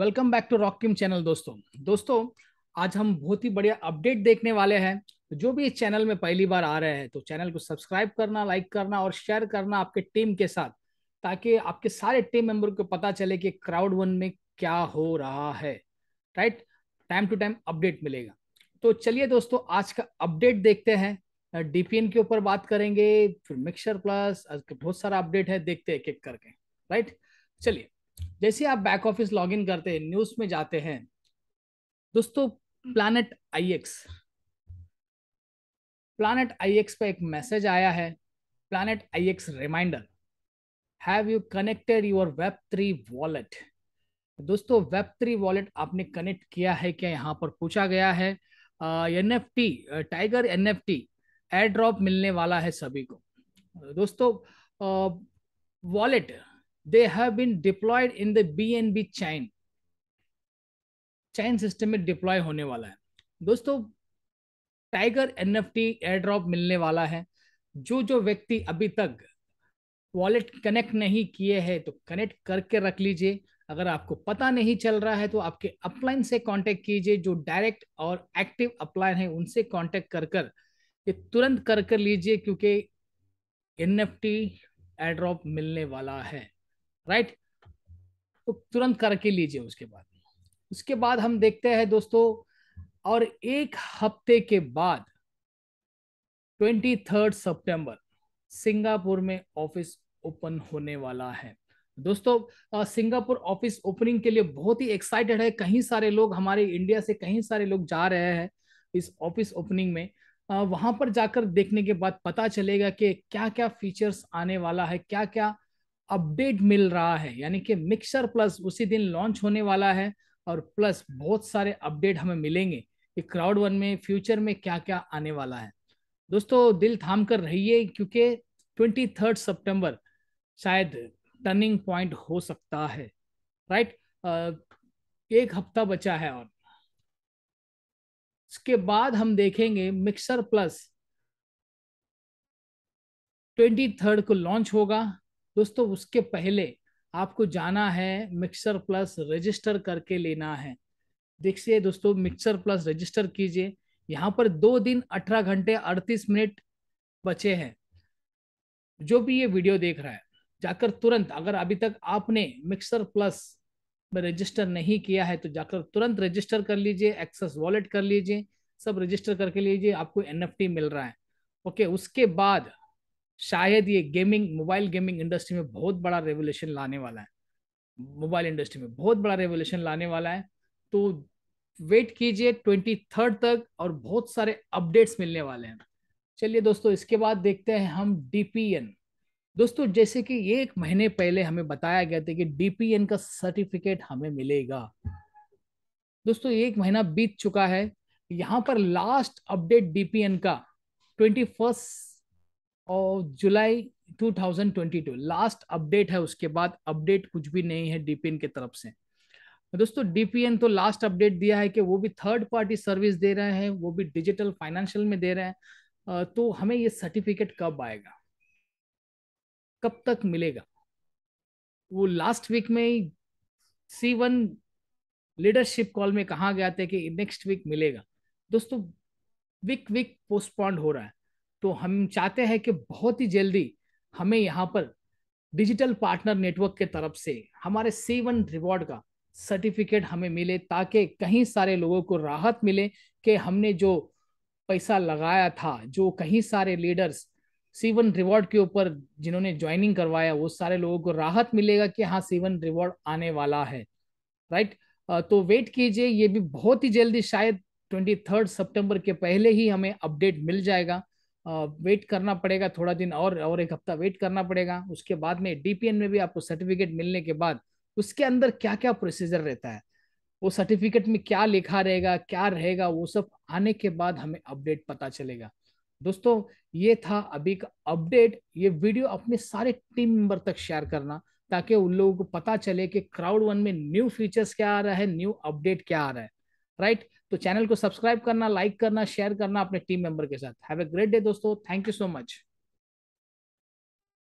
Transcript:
Welcome back to Rock Kim channel दोस्तों दोस्तों आज हम बहुत ही बढ़िया अपडेट देखने वाले हैं तो जो भी इस चैनल में पहली बार आ रहे हैं तो चैनल को सब्सक्राइब करना लाइक करना और शेयर करना आपके टीम के साथ ताकि आपके सारे टीम मेंबर को पता चले कि क्राउड वन में क्या हो रहा है right time to time update मिलेगा तो चलिए दोस्तों आज का अपडेट देखते हैं डीपीएन के ऊपर बात करेंगे फिर मिक्सर प्लस तो बहुत सारा अपडेट है देखते हैं एक एक करके राइट चलिए जैसे आप बैक ऑफिस लॉग इन करते हैं न्यूज में जाते हैं दोस्तों प्लानट प्लान प्लानट एक्स पर एक मैसेज आया है Planet X reminder have you connected your web three wallet दोस्तों वेब थ्री वॉलेट आपने कनेक्ट किया है क्या यहाँ पर पूछा गया है N F T tiger N F T airdrop मिलने वाला है सभी को दोस्तों wallet uh, they have been deployed in the BNB chain. Chain system में डिप्लॉय होने वाला है दोस्तों टाइगर NFT airdrop मिलने वाला है जो जो व्यक्ति अभी तक वॉलेट कनेक्ट नहीं किए हैं तो कनेक्ट करके रख लीजिए अगर आपको पता नहीं चल रहा है तो आपके अपलाइन से कांटेक्ट कीजिए जो डायरेक्ट और एक्टिव अपलाइन है उनसे कांटेक्ट कर कर ये तुरंत कर कर लीजिए क्योंकि एनएफटी एफ टी एड्रॉप मिलने वाला है राइट तो तुरंत करके लीजिए उसके बाद उसके बाद हम देखते हैं दोस्तों और एक हफ्ते के बाद ट्वेंटी थर्ड सेप्टेम्बर सिंगापुर में ऑफिस ओपन होने वाला है दोस्तों सिंगापुर ऑफिस ओपनिंग के लिए बहुत ही एक्साइटेड है कहीं सारे लोग हमारे इंडिया से कहीं सारे लोग जा रहे हैं इस ऑफिस ओपनिंग में वहां पर जाकर देखने के बाद पता चलेगा कि क्या क्या फीचर्स आने वाला है क्या क्या अपडेट मिल रहा है यानी कि मिक्सर प्लस उसी दिन लॉन्च होने वाला है और प्लस बहुत सारे अपडेट हमें मिलेंगे कि क्राउड वन में फ्यूचर में क्या क्या आने वाला है दोस्तों दिल थाम कर रहिए क्योंकि ट्वेंटी थर्ड सेप्टेम्बर शायद टर्निंग पॉइंट हो सकता है राइट एक हफ्ता बचा है और इसके बाद हम देखेंगे मिक्सर प्लस ट्वेंटी थर्ड को लॉन्च होगा दोस्तों उसके पहले आपको जाना है मिक्सर प्लस रजिस्टर करके लेना है देखिए दोस्तों मिक्सर प्लस रजिस्टर कीजिए यहाँ पर दो दिन अठारह घंटे अड़तीस मिनट बचे हैं जो भी ये वीडियो देख रहा है जाकर तुरंत अगर अभी तक आपने मिक्सर प्लस में रजिस्टर नहीं किया है तो जाकर तुरंत रजिस्टर कर लीजिए एक्सेस वॉलेट कर लीजिए सब रजिस्टर करके लीजिए आपको एन मिल रहा है ओके उसके बाद शायद ये गेमिंग मोबाइल गेमिंग इंडस्ट्री में बहुत बड़ा रेवोल्यूशन लाने वाला है मोबाइल इंडस्ट्री में बहुत बड़ा रेवोल्यूशन लाने वाला है तो वेट कीजिए ट्वेंटी थर्ड तक और बहुत सारे अपडेट्स मिलने वाले हैं चलिए दोस्तों इसके बाद देखते हैं हम डीपीएन दोस्तों जैसे कि एक महीने पहले हमें बताया गया था कि डीपीएन का सर्टिफिकेट हमें मिलेगा दोस्तों एक महीना बीत चुका है यहाँ पर लास्ट अपडेट डीपीएन का ट्वेंटी फर्स्ट और जुलाई 2022 लास्ट अपडेट है उसके बाद अपडेट कुछ भी नहीं है डीपीएन की तरफ से दोस्तों डीपीएन तो लास्ट अपडेट दिया है कि वो भी थर्ड पार्टी सर्विस दे रहे हैं वो भी डिजिटल फाइनेंशियल में दे रहे हैं तो हमें ये सर्टिफिकेट कब आएगा कब तक मिलेगा वो लास्ट वीक में सी वन लीडरशिप कॉल में कहा गया था कि नेक्स्ट वीक मिलेगा दोस्तों वीक वीक पोस्टपोन्ड हो रहा है तो हम चाहते हैं कि बहुत ही जल्दी हमें यहाँ पर डिजिटल पार्टनर नेटवर्क के तरफ से हमारे सेवन रिवॉर्ड का सर्टिफिकेट हमें मिले ताकि कहीं सारे लोगों को राहत मिले कि हमने जो पैसा लगाया था जो कहीं सारे लीडर्स सीवन रिवॉर्ड के ऊपर जिन्होंने ज्वाइनिंग करवाया वो सारे लोगों को राहत मिलेगा कि हाँ सीवन रिवॉर्ड आने वाला है राइट तो वेट कीजिए ये भी बहुत ही जल्दी शायद ट्वेंटी थर्ड सितंबर के पहले ही हमें अपडेट मिल जाएगा वेट करना पड़ेगा थोड़ा दिन और और एक हफ्ता वेट करना पड़ेगा उसके बाद में डीपीएन में भी आपको सर्टिफिकेट मिलने के बाद उसके अंदर क्या क्या प्रोसीजर रहता है वो सर्टिफिकेट में क्या लिखा रहेगा क्या रहेगा वो सब आने के बाद हमें अपडेट पता चलेगा दोस्तों ये था अभी का अपडेट ये वीडियो अपने सारे टीम मेंबर तक शेयर करना ताकि उन लोगों को पता चले कि क्राउड वन में न्यू फीचर्स क्या आ रहा है न्यू अपडेट क्या आ रहा है राइट तो चैनल को सब्सक्राइब करना लाइक करना शेयर करना अपने टीम मेंबर के साथ हैव ए ग्रेट डे दोस्तों थैंक यू सो मच